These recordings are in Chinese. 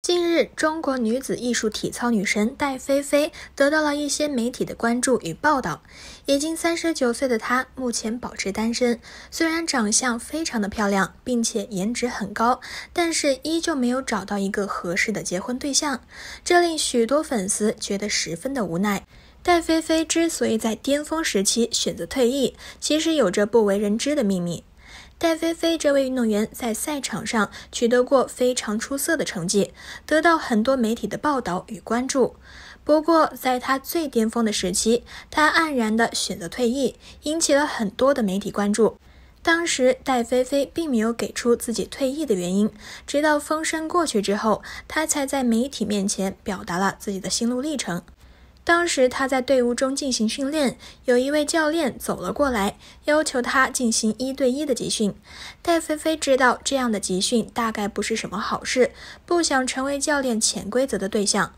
近日，中国女子艺术体操女神戴菲菲得到了一些媒体的关注与报道。已经三十九岁的她，目前保持单身。虽然长相非常的漂亮，并且颜值很高，但是依旧没有找到一个合适的结婚对象，这令许多粉丝觉得十分的无奈。戴菲菲之所以在巅峰时期选择退役，其实有着不为人知的秘密。戴菲菲这位运动员在赛场上取得过非常出色的成绩，得到很多媒体的报道与关注。不过，在他最巅峰的时期，他黯然的选择退役，引起了很多的媒体关注。当时，戴菲菲并没有给出自己退役的原因，直到风声过去之后，他才在媒体面前表达了自己的心路历程。当时他在队伍中进行训练，有一位教练走了过来，要求他进行一对一的集训。戴菲菲知道这样的集训大概不是什么好事，不想成为教练潜规则的对象，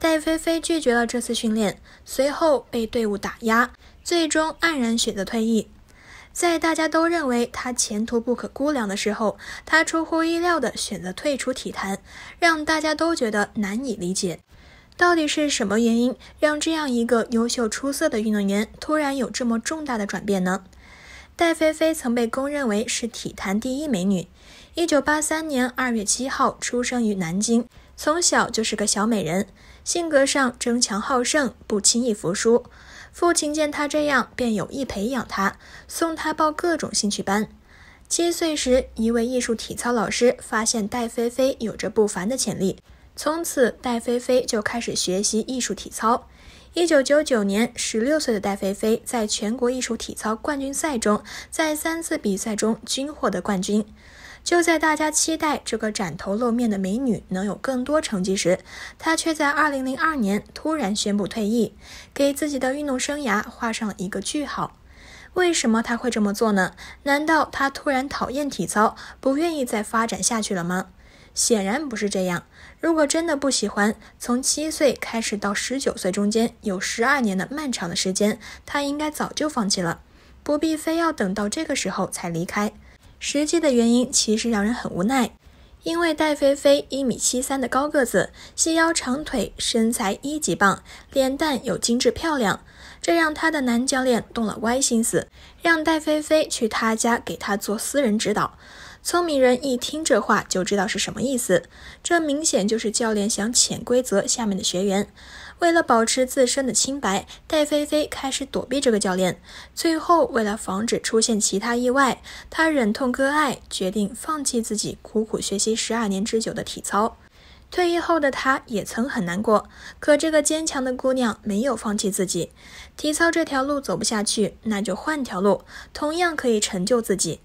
戴菲菲拒绝了这次训练，随后被队伍打压，最终黯然选择退役。在大家都认为他前途不可估量的时候，他出乎意料的选择退出体坛，让大家都觉得难以理解。到底是什么原因让这样一个优秀出色的运动员突然有这么重大的转变呢？戴菲菲曾被公认为是体坛第一美女。一九八三年二月七号出生于南京，从小就是个小美人，性格上争强好胜，不轻易服输。父亲见她这样，便有意培养她，送她报各种兴趣班。七岁时，一位艺术体操老师发现戴菲菲有着不凡的潜力。从此，戴菲菲就开始学习艺术体操。一九九九年，十六岁的戴菲菲在全国艺术体操冠军赛中，在三次比赛中均获得冠军。就在大家期待这个崭头露面的美女能有更多成绩时，她却在二零零二年突然宣布退役，给自己的运动生涯画上了一个句号。为什么她会这么做呢？难道她突然讨厌体操，不愿意再发展下去了吗？显然不是这样。如果真的不喜欢，从七岁开始到十九岁中间有十二年的漫长的时间，他应该早就放弃了，不必非要等到这个时候才离开。实际的原因其实让人很无奈，因为戴菲菲一米七三的高个子，细腰长腿，身材一级棒，脸蛋又精致漂亮，这让他的男教练动了歪心思，让戴菲菲去他家给他做私人指导。聪明人一听这话就知道是什么意思，这明显就是教练想潜规则下面的学员。为了保持自身的清白，戴菲菲开始躲避这个教练。最后，为了防止出现其他意外，她忍痛割爱，决定放弃自己苦苦学习十二年之久的体操。退役后的她也曾很难过，可这个坚强的姑娘没有放弃自己。体操这条路走不下去，那就换条路，同样可以成就自己。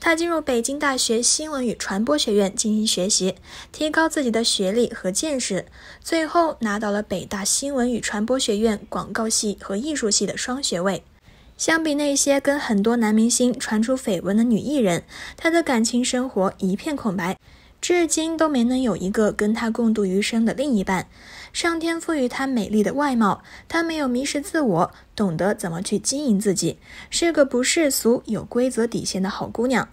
他进入北京大学新闻与传播学院进行学习，提高自己的学历和见识，最后拿到了北大新闻与传播学院广告系和艺术系的双学位。相比那些跟很多男明星传出绯闻的女艺人，他的感情生活一片空白，至今都没能有一个跟他共度余生的另一半。上天赋予她美丽的外貌，她没有迷失自我，懂得怎么去经营自己，是个不世俗、有规则底线的好姑娘。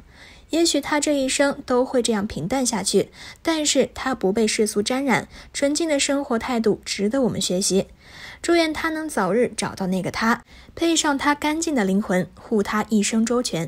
也许她这一生都会这样平淡下去，但是她不被世俗沾染，纯净的生活态度值得我们学习。祝愿她能早日找到那个他，配上她干净的灵魂，护她一生周全。